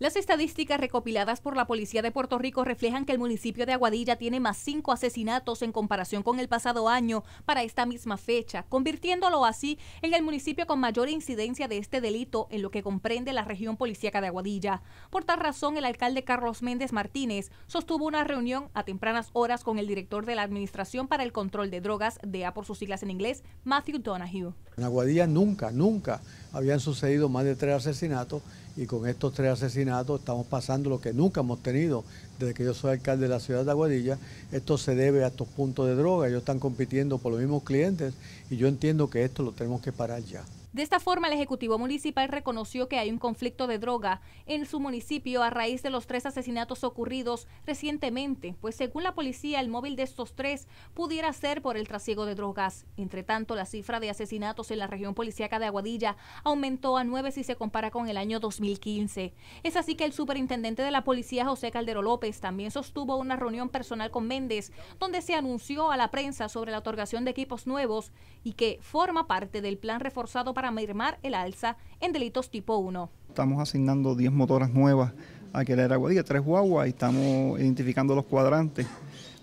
Las estadísticas recopiladas por la Policía de Puerto Rico reflejan que el municipio de Aguadilla tiene más cinco asesinatos en comparación con el pasado año para esta misma fecha, convirtiéndolo así en el municipio con mayor incidencia de este delito en lo que comprende la región policíaca de Aguadilla. Por tal razón, el alcalde Carlos Méndez Martínez sostuvo una reunión a tempranas horas con el director de la Administración para el Control de Drogas, d.a. por sus siglas en inglés, Matthew Donahue. En Aguadilla nunca, nunca habían sucedido más de tres asesinatos y con estos tres asesinatos estamos pasando lo que nunca hemos tenido desde que yo soy alcalde de la ciudad de Aguadilla. Esto se debe a estos puntos de droga, ellos están compitiendo por los mismos clientes y yo entiendo que esto lo tenemos que parar ya. De esta forma, el Ejecutivo Municipal reconoció que hay un conflicto de droga en su municipio a raíz de los tres asesinatos ocurridos recientemente, pues según la policía, el móvil de estos tres pudiera ser por el trasiego de drogas. Entre tanto, la cifra de asesinatos en la región policíaca de Aguadilla aumentó a nueve si se compara con el año 2015. Es así que el superintendente de la policía, José Caldero López, también sostuvo una reunión personal con Méndez, donde se anunció a la prensa sobre la otorgación de equipos nuevos y que forma parte del plan reforzado para para mermar el alza en delitos tipo 1. Estamos asignando 10 motoras nuevas a que la Aguadilla, 3 Guagua y estamos identificando los cuadrantes.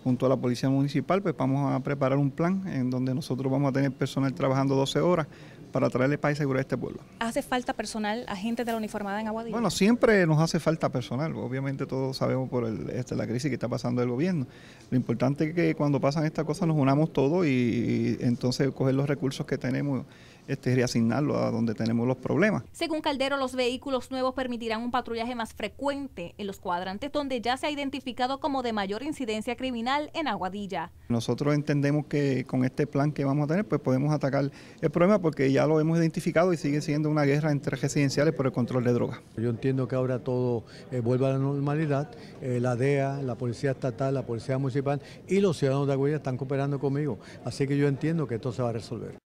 Junto a la Policía Municipal, pues vamos a preparar un plan en donde nosotros vamos a tener personal trabajando 12 horas para traerle paz y seguridad a este pueblo. ¿Hace falta personal, gente de la uniformada en Aguadilla? Bueno, siempre nos hace falta personal. Obviamente todos sabemos por este, la crisis que está pasando el gobierno. Lo importante es que cuando pasan estas cosas nos unamos todos y, entonces coger los recursos que tenemos este, reasignarlo a donde tenemos los problemas. Según Caldero, los vehículos nuevos permitirán un patrullaje más frecuente en los cuadrantes donde ya se ha identificado como de mayor incidencia criminal en Aguadilla. Nosotros entendemos que con este plan que vamos a tener, pues podemos atacar el problema porque ya ya lo hemos identificado y sigue siendo una guerra entre residenciales por el control de drogas. Yo entiendo que ahora todo eh, vuelva a la normalidad, eh, la DEA, la Policía Estatal, la Policía Municipal y los ciudadanos de Aguilla están cooperando conmigo, así que yo entiendo que esto se va a resolver.